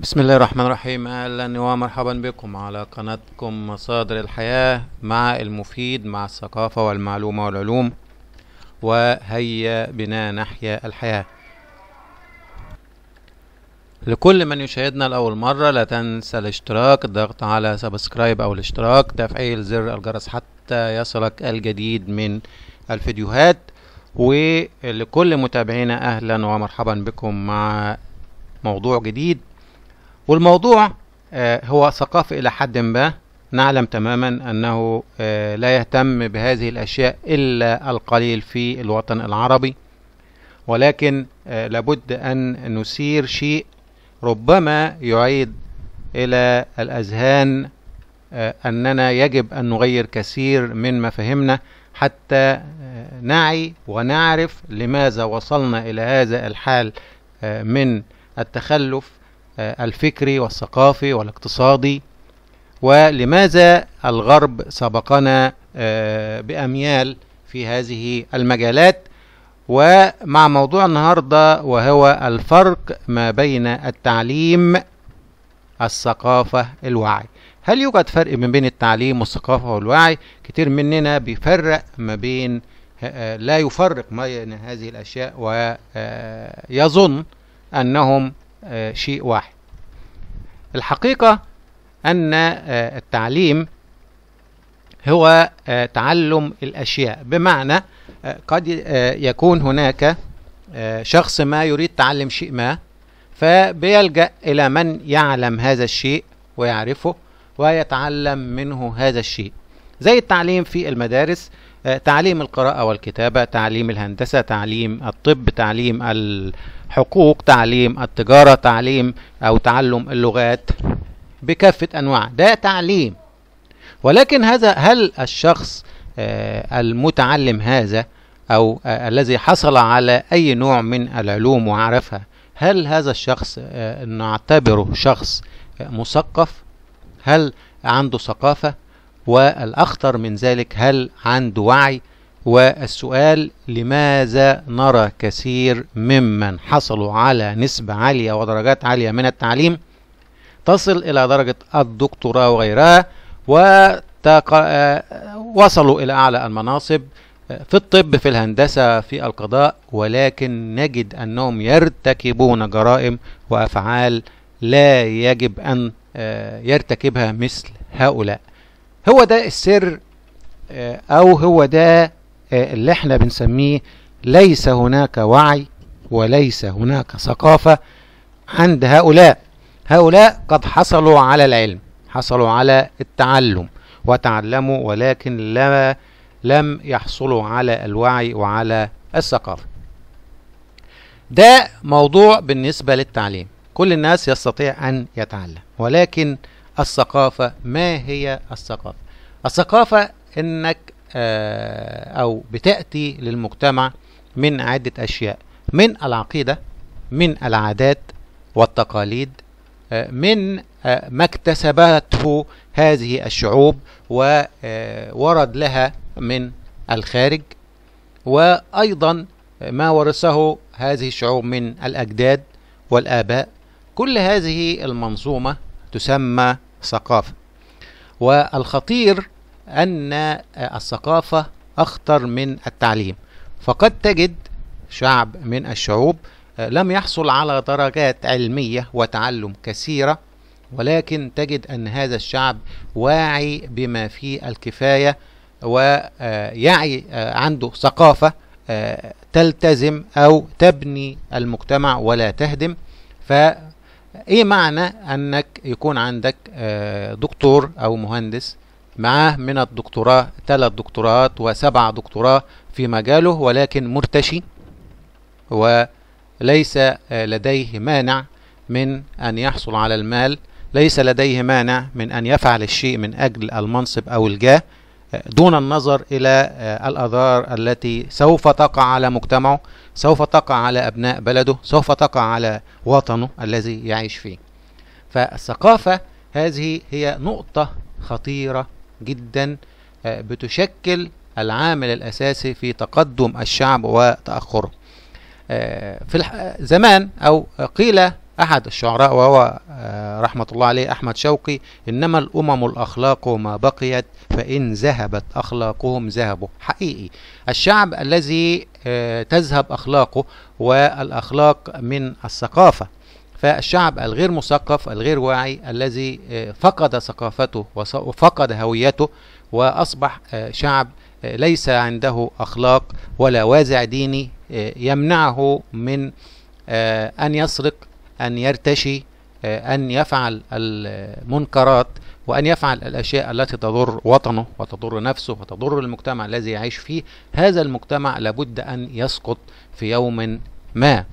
بسم الله الرحمن الرحيم اهلا ومرحبا بكم على قناتكم مصادر الحياة مع المفيد مع الثقافة والمعلومة والعلوم وهيا بنا نحيا الحياة لكل من يشاهدنا لأول مرة لا تنسى الاشتراك الضغط على سبسكرايب أو الاشتراك تفعيل زر الجرس حتى يصلك الجديد من الفيديوهات ولكل متابعينا أهلا ومرحبا بكم مع موضوع جديد والموضوع آه، هو ثقافي إلى حد ما نعلم تماما أنه آه، لا يهتم بهذه الأشياء إلا القليل في الوطن العربي ولكن آه، لابد أن نثير شيء ربما يعيد إلى الأذهان أننا يجب أن نغير كثير من مفاهيمنا حتى نعي ونعرف لماذا وصلنا إلى هذا الحال من التخلف آه، الفكري والثقافي والاقتصادي ولماذا الغرب سبقنا آه، بأميال في هذه المجالات ومع موضوع النهاردة وهو الفرق ما بين التعليم الثقافة الوعي هل يوجد فرق ما بين التعليم والثقافة والوعي؟ كتير مننا بيفرق ما بين آه، لا يفرق ما بين هذه الأشياء ويظن أنهم آه، شيء واحد الحقيقة أن آه، التعليم هو آه، تعلم الأشياء بمعنى قد يكون هناك شخص ما يريد تعلم شيء ما فبيلجأ إلى من يعلم هذا الشيء ويعرفه ويتعلم منه هذا الشيء زي التعليم في المدارس تعليم القراءة والكتابة تعليم الهندسة تعليم الطب تعليم حقوق تعليم التجارة تعليم أو تعلم اللغات بكافة أنواع ده تعليم ولكن هذا هل الشخص آه، المتعلم هذا أو آه، الذي حصل على أي نوع من العلوم وعرفها هل هذا الشخص آه، نعتبره شخص مثقف هل عنده ثقافة والأخطر من ذلك هل عنده وعي والسؤال لماذا نرى كثير ممن حصلوا على نسبة عالية ودرجات عالية من التعليم تصل إلى درجة الدكتوراه وغيرها ووصلوا إلى أعلى المناصب في الطب في الهندسة في القضاء ولكن نجد أنهم يرتكبون جرائم وأفعال لا يجب أن آه، يرتكبها مثل هؤلاء هو ده السر آه، أو هو ده آه، اللي احنا بنسميه ليس هناك وعي وليس هناك ثقافة عند هؤلاء هؤلاء قد حصلوا على العلم حصلوا على التعلم وتعلموا ولكن لا لم يحصلوا على الوعي وعلى الثقافة ده موضوع بالنسبة للتعليم كل الناس يستطيع أن يتعلم ولكن الثقافة ما هي الثقافة الثقافة انك آه، أو بتأتي للمجتمع من عدة أشياء من العقيدة من العادات والتقاليد آه، من آه، ما اكتسبته هذه الشعوب وورد لها من الخارج وأيضا ما ورثه هذه الشعوب من الأجداد والآباء كل هذه المنظومة تسمى ثقافة والخطير أن الثقافة أخطر من التعليم فقد تجد شعب من الشعوب لم يحصل على درجات علمية وتعلم كثيرة ولكن تجد أن هذا الشعب واعي بما فيه الكفاية ويعي عنده ثقافة تلتزم أو تبني المجتمع ولا تهدم فإيه معنى أنك يكون عندك دكتور أو مهندس معاه من الدكتوراه ثلاث دكتورات وسبع دكتوراه في مجاله ولكن مرتشي وليس آه، لديه مانع من أن يحصل على المال ليس لديه مانع من أن يفعل الشيء من أجل المنصب أو الجاه آه، دون النظر إلى آه، الأضرار التي سوف تقع على مجتمعه سوف تقع على أبناء بلده سوف تقع على وطنه الذي يعيش فيه فالثقافة هذه هي نقطة خطيرة جدا آه، بتشكل العامل الأساسي في تقدم الشعب وتأخره آه، في زمان أو قيل أحد الشعراء وهو آه، رحمة الله عليه أحمد شوقي إنما الأمم الأخلاق ما بقيت فإن ذهبت أخلاقهم ذهبوا حقيقي الشعب الذي تذهب أخلاقه والأخلاق من الثقافة فالشعب الغير مثقف الغير واعي الذي آه، فقد ثقافته وفقد هويته وأصبح آه، شعب آه، ليس عنده أخلاق ولا وازع ديني يمنعه من أن يسرق أن يرتشي أن يفعل المنكرات وأن يفعل الأشياء التي تضر وطنه وتضر نفسه وتضر المجتمع الذي يعيش فيه هذا المجتمع لابد أن يسقط في يوم ما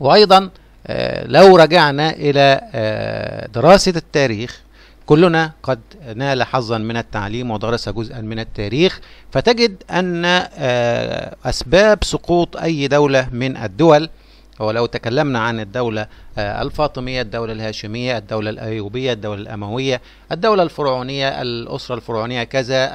وأيضا آه، لو رجعنا إلى آه، دراسة التاريخ كلنا قد نال حظا من التعليم ودرس جزءا من التاريخ فتجد أن آه، أسباب سقوط أي دولة من الدول ولو تكلمنا عن الدولة الفاطمية الدولة الهاشمية الدولة الأيوبية الدولة الأموية الدولة الفرعونية الأسرة الفرعونية كذا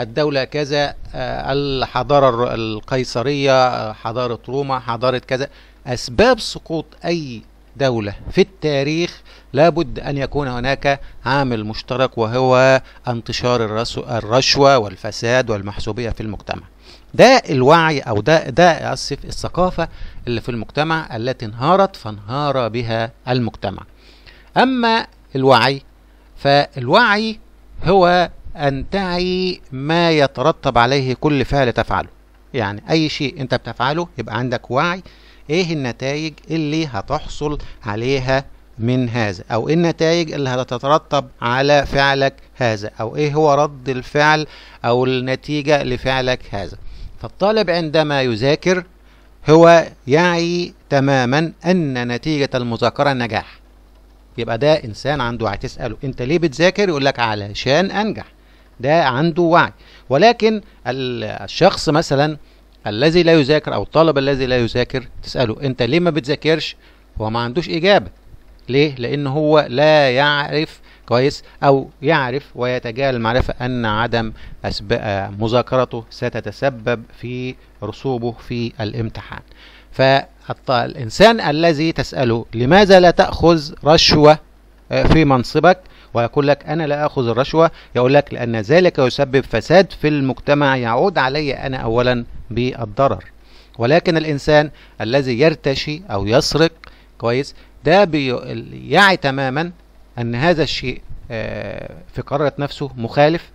الدولة كذا الحضارة القيصرية حضارة روما حضارة كذا أسباب سقوط أي دولة في التاريخ لابد أن يكون هناك عامل مشترك وهو انتشار الرشوة والفساد والمحسوبية في المجتمع ده الوعي أو ده, ده أسف الثقافة اللي في المجتمع التي انهارت فانهار بها المجتمع أما الوعي فالوعي هو أن تعي ما يترتب عليه كل فعل تفعله يعني أي شيء أنت بتفعله يبقى عندك وعي ايه النتائج اللي هتحصل عليها من هذا او ايه النتائج اللي هتترتب على فعلك هذا او ايه هو رد الفعل او النتيجة لفعلك هذا فالطالب عندما يذاكر هو يعي تماما ان نتيجة المذاكرة نجاح يبقى ده انسان عنده وعي تسأله انت ليه بتذاكر يقول لك علشان انجح ده عنده وعي ولكن الشخص مثلا الذي لا يذاكر أو الطالب الذي لا يذاكر تسأله أنت ليه ما بتذاكرش هو ما عندوش إجابة ليه؟ لأن هو لا يعرف كويس أو يعرف ويتجاهل المعرفة أن عدم آه، مذاكرته ستتسبب في رسوبه في الامتحان فالإنسان الذي تسأله لماذا لا تأخذ رشوة آه، في منصبك ويقول لك أنا لا أخذ الرشوة يقول لك لأن ذلك يسبب فساد في المجتمع يعود علي أنا أولا بالضرر ولكن الإنسان الذي يرتشي أو يسرق كويس ده بيعي تماما أن هذا الشيء آه، في قرارة نفسه مخالف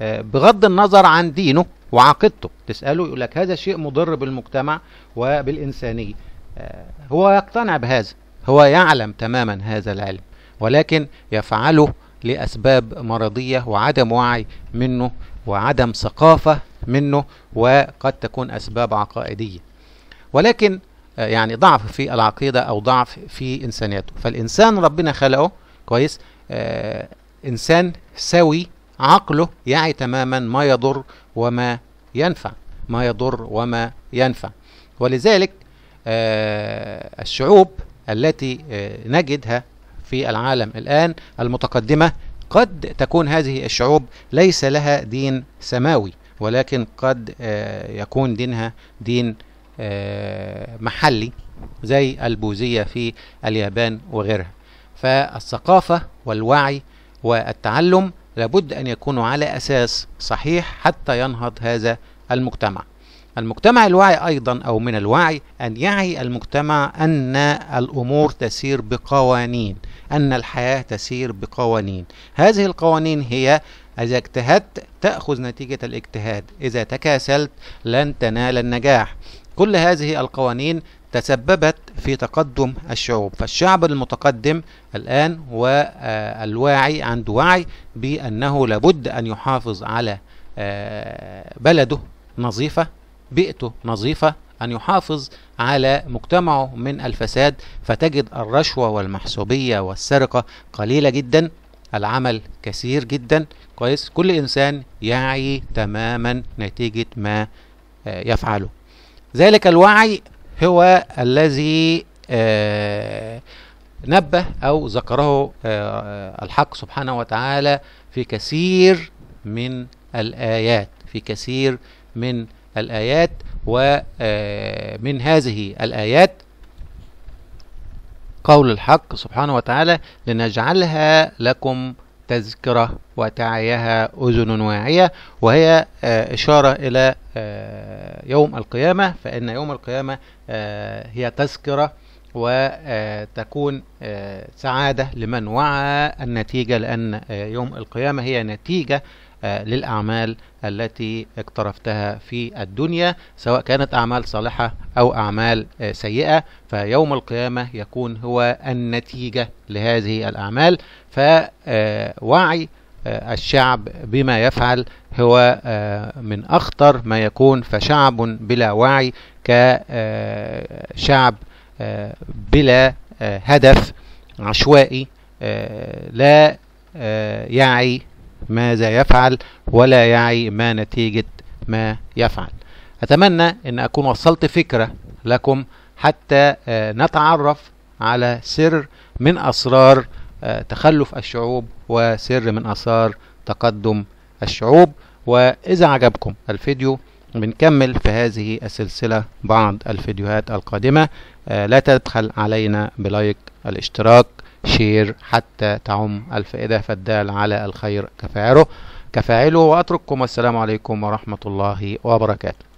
آه، بغض النظر عن دينه وعقيدته تسأله يقول لك هذا شيء مضر بالمجتمع وبالإنسانية آه، هو يقتنع بهذا هو يعلم تماما هذا العلم ولكن يفعله لأسباب مرضية وعدم وعي منه وعدم ثقافة منه وقد تكون أسباب عقائدية ولكن آه، يعني ضعف في العقيدة أو ضعف في إنسانيته فالإنسان ربنا خلقه كويس آه إنسان سوي عقله يعي تماما ما يضر وما ينفع ما يضر وما ينفع ولذلك آه الشعوب التي آه نجدها في العالم الآن المتقدمة قد تكون هذه الشعوب ليس لها دين سماوي ولكن قد آه، يكون دينها دين آه، محلي زي البوذية في اليابان وغيرها فالثقافة والوعي والتعلم لابد أن يكونوا على أساس صحيح حتى ينهض هذا المجتمع المجتمع الواعي أيضا أو من الوعي أن يعي المجتمع أن الأمور تسير بقوانين أن الحياة تسير بقوانين هذه القوانين هي إذا اجتهدت تأخذ نتيجة الاجتهاد إذا تكاسلت لن تنال النجاح كل هذه القوانين تسببت في تقدم الشعوب فالشعب المتقدم الآن والواعي آه، عنده وعي بأنه لابد أن يحافظ على آه، بلده نظيفة بيئته نظيفة أن يحافظ على مجتمعه من الفساد فتجد الرشوة والمحسوبية والسرقة قليلة جدا العمل كثير جدا كويس كل إنسان يعي تماما نتيجة ما آه، يفعله ذلك الوعي هو الذي آه، نبه أو ذكره آه، الحق سبحانه وتعالى في كثير من الآيات في كثير من الآيات ومن هذه الآيات قول الحق سبحانه وتعالى لنجعلها لكم تذكرة وتعيها أذن واعية وهي آه، إشارة إلى آه، يوم القيامة فإن يوم القيامة آه، هي تذكرة وتكون سعادة لمن وعى النتيجة لأن يوم القيامة هي نتيجة آه، للأعمال التي اقترفتها في الدنيا سواء كانت أعمال صالحة أو أعمال آه، سيئة فيوم القيامة يكون هو النتيجة لهذه الأعمال فوعي آه، الشعب بما يفعل هو من أخطر ما يكون فشعب بلا وعي كشعب بلا هدف عشوائي لا يعي ماذا يفعل ولا يعي ما نتيجة ما يفعل أتمنى أن أكون وصلت فكرة لكم حتى آه، نتعرف على سر من أسرار آه، تخلف الشعوب وسر من أسرار تقدم الشعوب وإذا عجبكم الفيديو بنكمل في هذه السلسلة بعض الفيديوهات القادمة آه، لا تبخل علينا بلايك الاشتراك شير حتى تعم الفائدة فالدال على الخير كفاعله كفاعله وأترككم والسلام عليكم ورحمة الله وبركاته